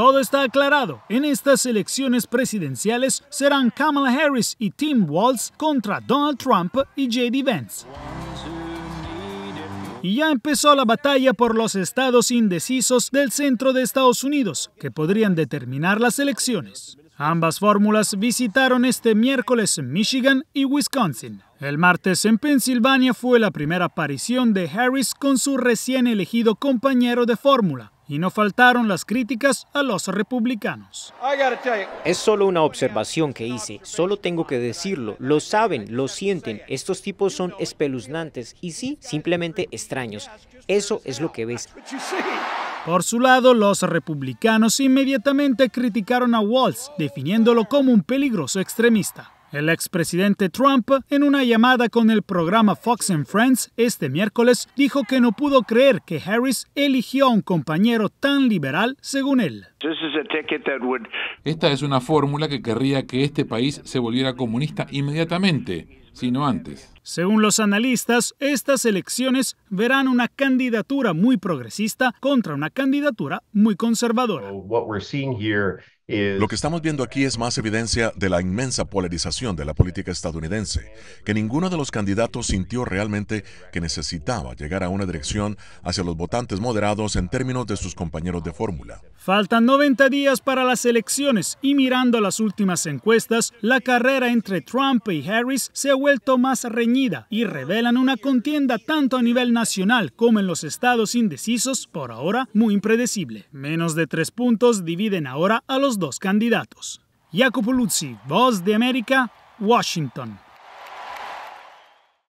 Todo está aclarado. En estas elecciones presidenciales serán Kamala Harris y Tim Walz contra Donald Trump y JD Vance. Y ya empezó la batalla por los estados indecisos del centro de Estados Unidos, que podrían determinar las elecciones. Ambas fórmulas visitaron este miércoles Michigan y Wisconsin. El martes en Pensilvania fue la primera aparición de Harris con su recién elegido compañero de fórmula, y no faltaron las críticas a los republicanos. Es solo una observación que hice, solo tengo que decirlo, lo saben, lo sienten, estos tipos son espeluznantes y sí, simplemente extraños. Eso es lo que ves. Por su lado, los republicanos inmediatamente criticaron a Waltz, definiéndolo como un peligroso extremista. El expresidente Trump, en una llamada con el programa Fox ⁇ Friends este miércoles, dijo que no pudo creer que Harris eligió a un compañero tan liberal según él. Esta es una fórmula que querría que este país se volviera comunista inmediatamente sino antes. Según los analistas, estas elecciones verán una candidatura muy progresista contra una candidatura muy conservadora. Lo que estamos viendo aquí es más evidencia de la inmensa polarización de la política estadounidense, que ninguno de los candidatos sintió realmente que necesitaba llegar a una dirección hacia los votantes moderados en términos de sus compañeros de fórmula. Faltan 90 días para las elecciones y mirando las últimas encuestas, la carrera entre Trump y Harris se ha vuelto más reñida y revelan una contienda tanto a nivel nacional como en los estados indecisos, por ahora muy impredecible. Menos de tres puntos dividen ahora a los dos candidatos. Jacopo Luzzi, Voz de América, Washington.